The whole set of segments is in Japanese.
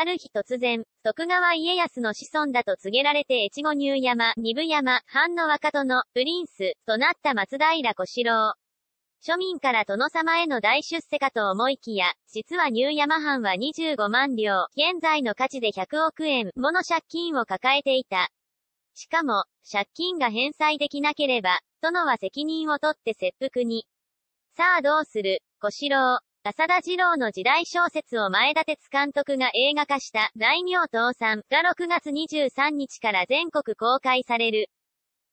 ある日突然、徳川家康の子孫だと告げられて越後入山、二部山、藩の若殿、プリンス、となった松平小四郎。庶民から殿様への大出世かと思いきや、実は入山藩は25万両、現在の価値で100億円もの借金を抱えていた。しかも、借金が返済できなければ、殿は責任を取って切腹に。さあどうする、小四郎。浅田二郎の時代小説を前田哲監督が映画化した、大名倒産が6月23日から全国公開される。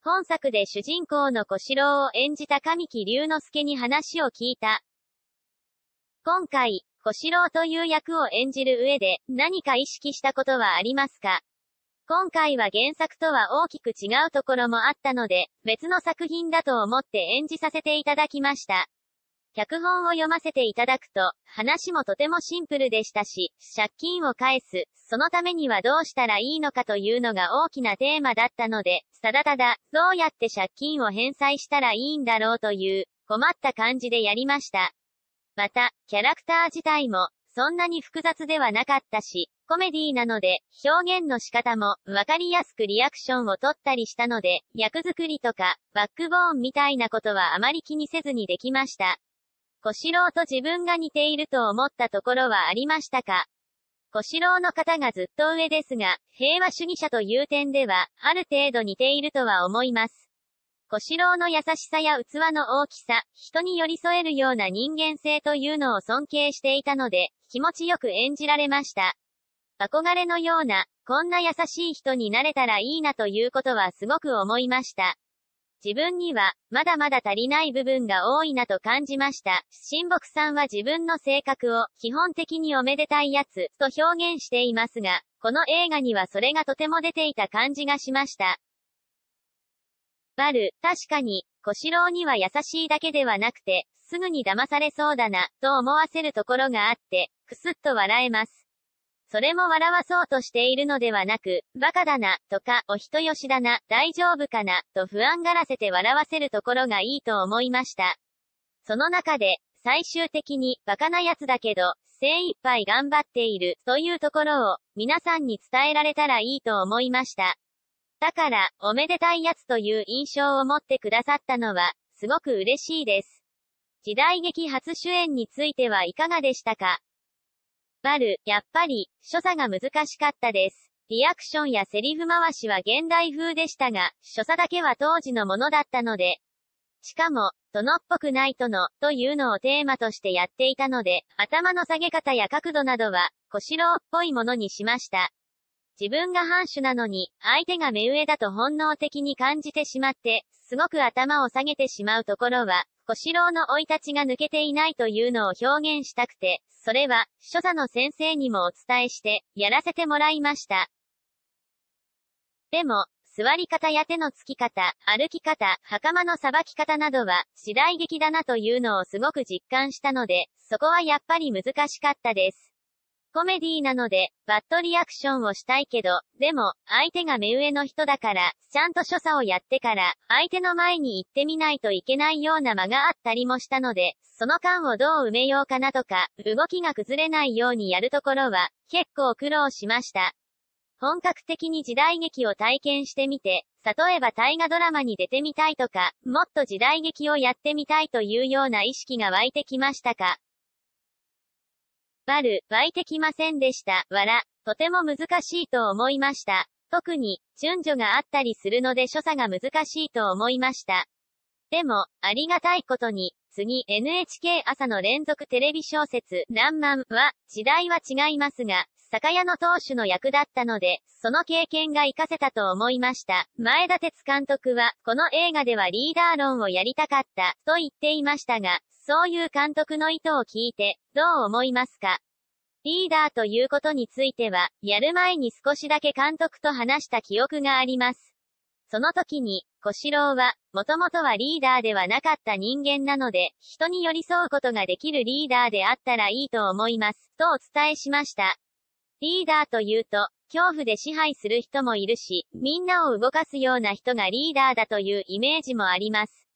本作で主人公の小四郎を演じた神木隆之介に話を聞いた。今回、小四郎という役を演じる上で、何か意識したことはありますか今回は原作とは大きく違うところもあったので、別の作品だと思って演じさせていただきました。脚本を読ませていただくと、話もとてもシンプルでしたし、借金を返す、そのためにはどうしたらいいのかというのが大きなテーマだったので、ただただ、どうやって借金を返済したらいいんだろうという、困った感じでやりました。また、キャラクター自体も、そんなに複雑ではなかったし、コメディなので、表現の仕方も、わかりやすくリアクションを取ったりしたので、役作りとか、バックボーンみたいなことはあまり気にせずにできました。小四郎と自分が似ていると思ったところはありましたか小四郎の方がずっと上ですが、平和主義者という点では、ある程度似ているとは思います。小四郎の優しさや器の大きさ、人に寄り添えるような人間性というのを尊敬していたので、気持ちよく演じられました。憧れのような、こんな優しい人になれたらいいなということはすごく思いました。自分には、まだまだ足りない部分が多いなと感じました。神木さんは自分の性格を、基本的におめでたいやつ、と表現していますが、この映画にはそれがとても出ていた感じがしました。バル、確かに、小四郎には優しいだけではなくて、すぐに騙されそうだな、と思わせるところがあって、くすっと笑えます。それも笑わそうとしているのではなく、バカだな、とか、お人よしだな、大丈夫かな、と不安がらせて笑わせるところがいいと思いました。その中で、最終的に、バカなやつだけど、精一杯頑張っている、というところを、皆さんに伝えられたらいいと思いました。だから、おめでたいやつという印象を持ってくださったのは、すごく嬉しいです。時代劇初主演についてはいかがでしたかバル、やっぱり、所作が難しかったです。リアクションやセリフ回しは現代風でしたが、所作だけは当時のものだったので、しかも、殿っぽくない殿、というのをテーマとしてやっていたので、頭の下げ方や角度などは、小四郎っぽいものにしました。自分が藩主なのに、相手が目上だと本能的に感じてしまって、すごく頭を下げてしまうところは、小四郎の生い立ちが抜けていないというのを表現したくて、それは、所座の先生にもお伝えして、やらせてもらいました。でも、座り方や手のつき方、歩き方、袴のさばき方などは、次第劇だなというのをすごく実感したので、そこはやっぱり難しかったです。コメディなので、バッドリアクションをしたいけど、でも、相手が目上の人だから、ちゃんと所作をやってから、相手の前に行ってみないといけないような間があったりもしたので、その間をどう埋めようかなとか、動きが崩れないようにやるところは、結構苦労しました。本格的に時代劇を体験してみて、例えば大河ドラマに出てみたいとか、もっと時代劇をやってみたいというような意識が湧いてきましたかバル、湧いてきませんでした。わら、とても難しいと思いました。特に、順序があったりするので所作が難しいと思いました。でも、ありがたいことに、次、NHK 朝の連続テレビ小説、何万は、時代は違いますが、酒屋の当主の役だったので、その経験が活かせたと思いました。前田哲監督は、この映画ではリーダー論をやりたかった、と言っていましたが、そういう監督の意図を聞いて、どう思いますかリーダーということについては、やる前に少しだけ監督と話した記憶があります。その時に、小四郎は、もともとはリーダーではなかった人間なので、人に寄り添うことができるリーダーであったらいいと思います、とお伝えしました。リーダーというと、恐怖で支配する人もいるし、みんなを動かすような人がリーダーだというイメージもあります。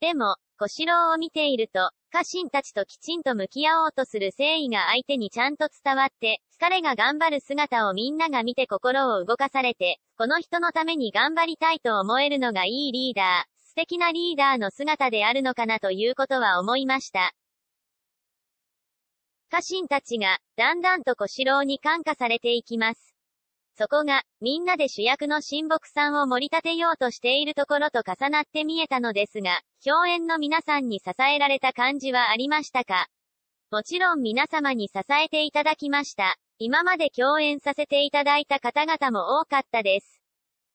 でも、小四郎を見ていると、家臣たちときちんと向き合おうとする誠意が相手にちゃんと伝わって、彼が頑張る姿をみんなが見て心を動かされて、この人のために頑張りたいと思えるのがいいリーダー、素敵なリーダーの姿であるのかなということは思いました。家臣たちが、だんだんと小四郎に感化されていきます。そこが、みんなで主役の親睦さんを盛り立てようとしているところと重なって見えたのですが、共演の皆さんに支えられた感じはありましたかもちろん皆様に支えていただきました。今まで共演させていただいた方々も多かったです。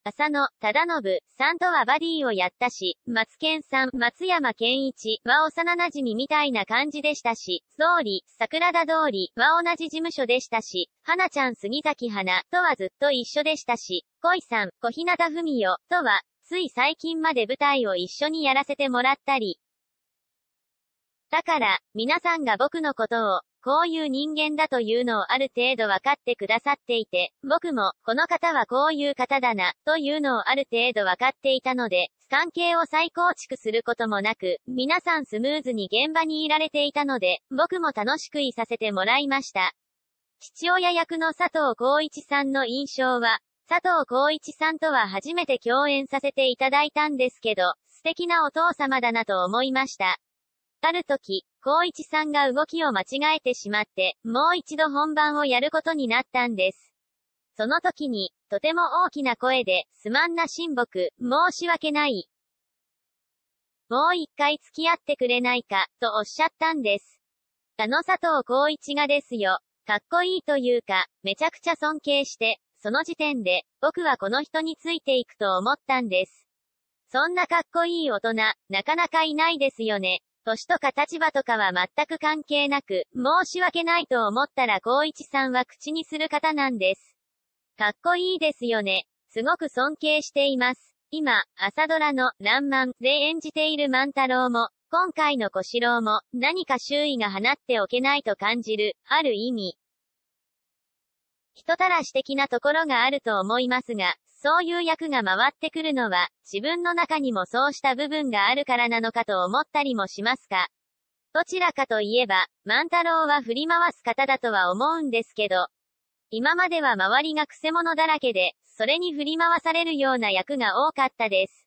浅野、忠信さんとはバディをやったし、松健さん、松山健一は幼馴染みたいな感じでしたし、総理、桜田通りは同じ事務所でしたし、花ちゃん杉崎花とはずっと一緒でしたし、恋さん、小日向文世、とは、つい最近まで舞台を一緒にやらせてもらったり。だから、皆さんが僕のことを、こういう人間だというのをある程度分かってくださっていて、僕も、この方はこういう方だな、というのをある程度分かっていたので、関係を再構築することもなく、皆さんスムーズに現場にいられていたので、僕も楽しくいさせてもらいました。父親役の佐藤浩一さんの印象は、佐藤浩一さんとは初めて共演させていただいたんですけど、素敵なお父様だなと思いました。ある時、孝一さんが動きを間違えてしまって、もう一度本番をやることになったんです。その時に、とても大きな声で、すまんな親睦、申し訳ない。もう一回付き合ってくれないか、とおっしゃったんです。あの佐藤孝一がですよ、かっこいいというか、めちゃくちゃ尊敬して、その時点で、僕はこの人についていくと思ったんです。そんなかっこいい大人、なかなかいないですよね。年とか立場とかは全く関係なく、申し訳ないと思ったら孝一さんは口にする方なんです。かっこいいですよね。すごく尊敬しています。今、朝ドラの、ランマンで演じている万太郎も、今回の小四郎も、何か周囲が放っておけないと感じる、ある意味。人たらし的なところがあると思いますが、そういう役が回ってくるのは、自分の中にもそうした部分があるからなのかと思ったりもしますかどちらかといえば、万太郎は振り回す方だとは思うんですけど、今までは周りが癖者だらけで、それに振り回されるような役が多かったです。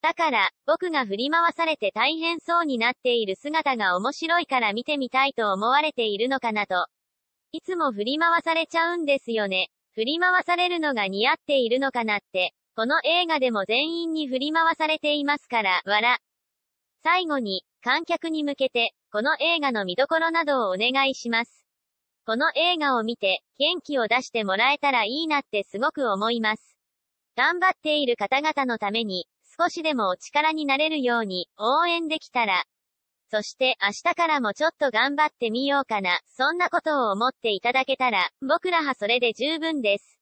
だから、僕が振り回されて大変そうになっている姿が面白いから見てみたいと思われているのかなと。いつも振り回されちゃうんですよね。振り回されるのが似合っているのかなって、この映画でも全員に振り回されていますから、笑。最後に、観客に向けて、この映画の見どころなどをお願いします。この映画を見て、元気を出してもらえたらいいなってすごく思います。頑張っている方々のために、少しでもお力になれるように、応援できたら、そして明日からもちょっと頑張ってみようかな、そんなことを思っていただけたら、僕らはそれで十分です。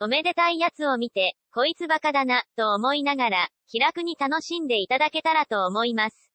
おめでたいやつを見て、こいつバカだな、と思いながら、気楽に楽しんでいただけたらと思います。